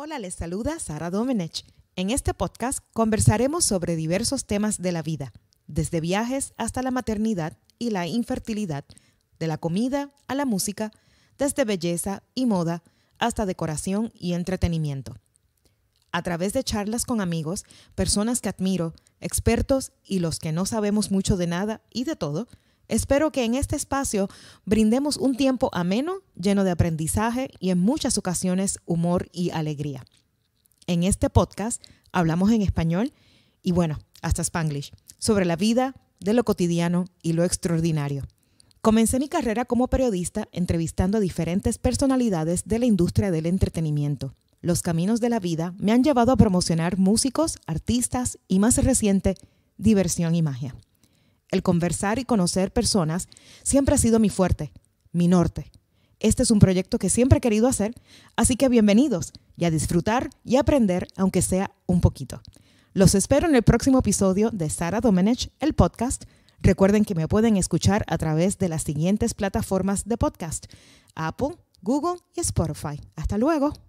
Hola, les saluda Sara Domenech. En este podcast conversaremos sobre diversos temas de la vida, desde viajes hasta la maternidad y la infertilidad, de la comida a la música, desde belleza y moda hasta decoración y entretenimiento. A través de charlas con amigos, personas que admiro, expertos y los que no sabemos mucho de nada y de todo, Espero que en este espacio brindemos un tiempo ameno, lleno de aprendizaje y en muchas ocasiones humor y alegría. En este podcast hablamos en español y bueno, hasta Spanglish, sobre la vida, de lo cotidiano y lo extraordinario. Comencé mi carrera como periodista entrevistando a diferentes personalidades de la industria del entretenimiento. Los caminos de la vida me han llevado a promocionar músicos, artistas y más reciente, diversión y magia. El conversar y conocer personas siempre ha sido mi fuerte, mi norte. Este es un proyecto que siempre he querido hacer, así que bienvenidos y a disfrutar y aprender, aunque sea un poquito. Los espero en el próximo episodio de Sara Domenech, el podcast. Recuerden que me pueden escuchar a través de las siguientes plataformas de podcast, Apple, Google y Spotify. Hasta luego.